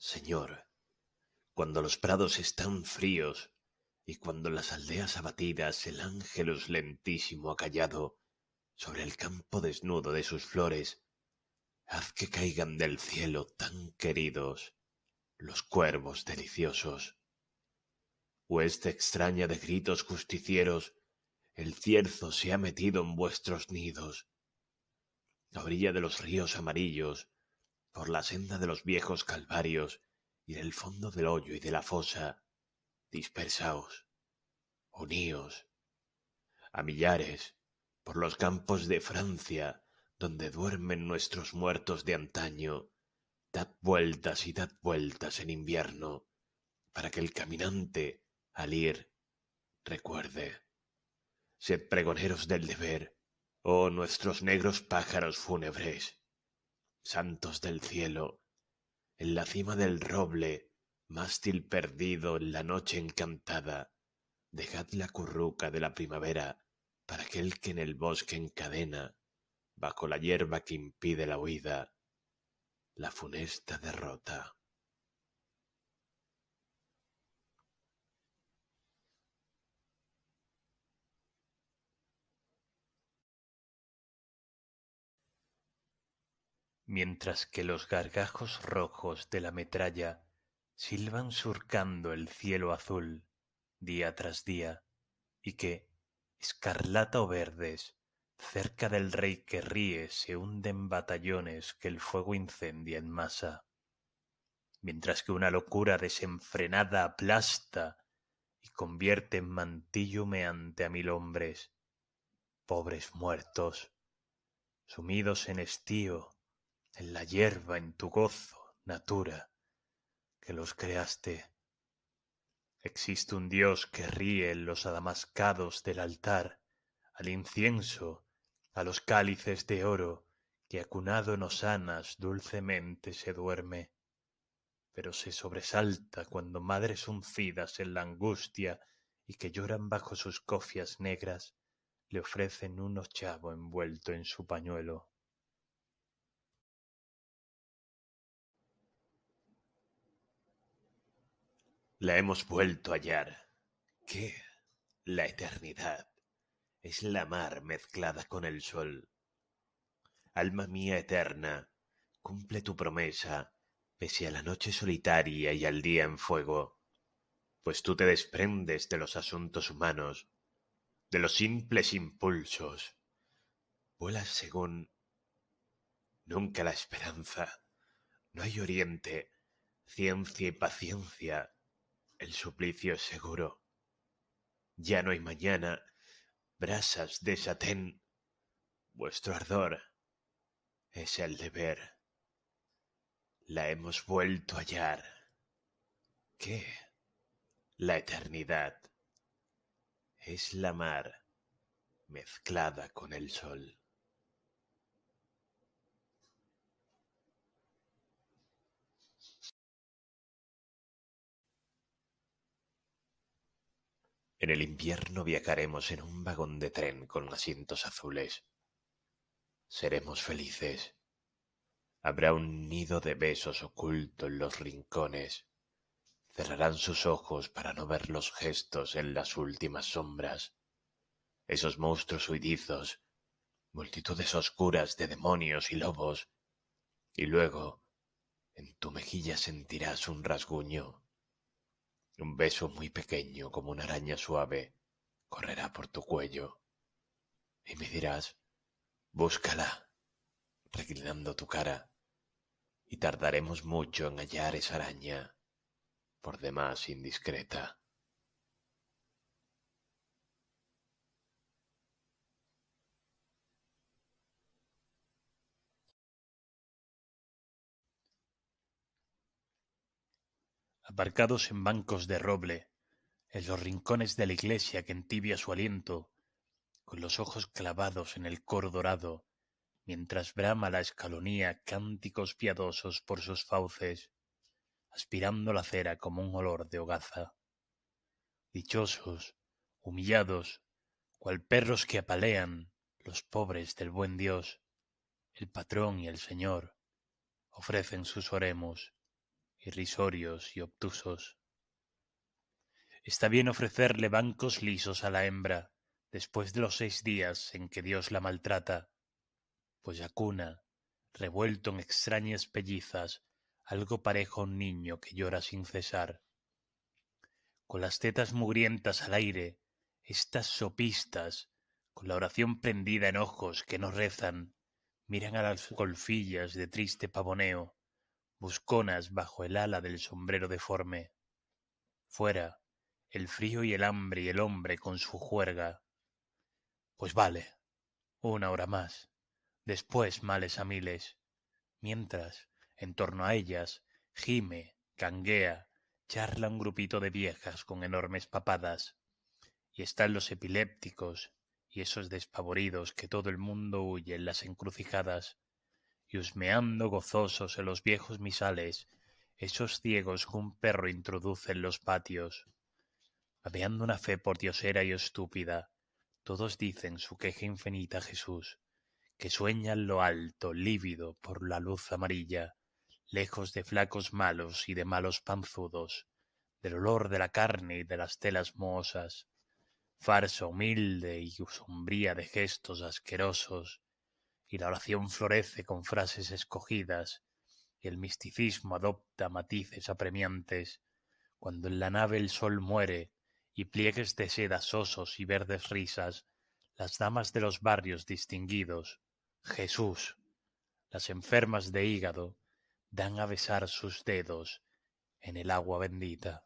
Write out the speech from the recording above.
Señor, cuando los prados están fríos y cuando las aldeas abatidas el ángel lentísimo ha callado sobre el campo desnudo de sus flores, haz que caigan del cielo tan queridos los cuervos deliciosos. Hueste extraña de gritos justicieros, el cierzo se ha metido en vuestros nidos. La orilla de los ríos amarillos, por la senda de los viejos calvarios y del fondo del hoyo y de la fosa, dispersaos, uníos, a millares, por los campos de Francia, donde duermen nuestros muertos de antaño, dad vueltas y dad vueltas en invierno, para que el caminante, al ir, recuerde. Sed pregoneros del deber, oh nuestros negros pájaros fúnebres santos del cielo, en la cima del roble, mástil perdido en la noche encantada, dejad la curruca de la primavera para aquel que en el bosque encadena, bajo la hierba que impide la huida, la funesta derrota. mientras que los gargajos rojos de la metralla silban surcando el cielo azul día tras día, y que, escarlata o verdes, cerca del rey que ríe se hunden batallones que el fuego incendia en masa, mientras que una locura desenfrenada aplasta y convierte en mantillo humeante a mil hombres, pobres muertos, sumidos en estío, en la hierba, en tu gozo, natura, que los creaste. Existe un Dios que ríe en los adamascados del altar, al incienso, a los cálices de oro, que acunado en osanas dulcemente se duerme, pero se sobresalta cuando madres uncidas en la angustia y que lloran bajo sus cofias negras le ofrecen un ochavo envuelto en su pañuelo. La hemos vuelto a hallar. ¿Qué? La eternidad. Es la mar mezclada con el sol. Alma mía eterna, cumple tu promesa, pese a la noche solitaria y al día en fuego, pues tú te desprendes de los asuntos humanos, de los simples impulsos. Vuelas según... Nunca la esperanza. No hay oriente, ciencia y paciencia el suplicio es seguro. Ya no hay mañana. Brasas de satén. Vuestro ardor es el deber. La hemos vuelto a hallar. ¿Qué? La eternidad es la mar mezclada con el sol. En el invierno viajaremos en un vagón de tren con asientos azules. Seremos felices. Habrá un nido de besos oculto en los rincones. Cerrarán sus ojos para no ver los gestos en las últimas sombras. Esos monstruos huidizos, multitudes oscuras de demonios y lobos. Y luego, en tu mejilla sentirás un rasguño un beso muy pequeño como una araña suave correrá por tu cuello y me dirás, búscala, reclinando tu cara, y tardaremos mucho en hallar esa araña, por demás indiscreta. aparcados en bancos de roble, en los rincones de la iglesia que entibia su aliento, con los ojos clavados en el coro dorado, mientras brama la escalonía cánticos piadosos por sus fauces, aspirando la cera como un olor de hogaza. Dichosos, humillados, cual perros que apalean los pobres del buen Dios, el patrón y el Señor, ofrecen sus oremos irrisorios y obtusos. Está bien ofrecerle bancos lisos a la hembra después de los seis días en que Dios la maltrata, pues cuna, revuelto en extrañas pellizas, algo parejo a un niño que llora sin cesar. Con las tetas mugrientas al aire, estas sopistas, con la oración prendida en ojos que no rezan, miran a las golfillas de triste pavoneo, busconas bajo el ala del sombrero deforme. Fuera, el frío y el hambre y el hombre con su juerga. Pues vale, una hora más, después males a miles, mientras, en torno a ellas, gime, canguea, charla un grupito de viejas con enormes papadas, y están los epilépticos y esos despavoridos que todo el mundo huye en las encrucijadas, y husmeando gozosos en los viejos misales, esos ciegos que un perro introduce en los patios. Babeando una fe por diosera y estúpida, todos dicen su queja infinita a Jesús, que sueña en lo alto, lívido, por la luz amarilla, lejos de flacos malos y de malos panzudos, del olor de la carne y de las telas mohosas, farsa humilde y sombría de gestos asquerosos, y la oración florece con frases escogidas, y el misticismo adopta matices apremiantes, cuando en la nave el sol muere, y pliegues de sedas sosos y verdes risas, las damas de los barrios distinguidos, Jesús, las enfermas de hígado, dan a besar sus dedos en el agua bendita.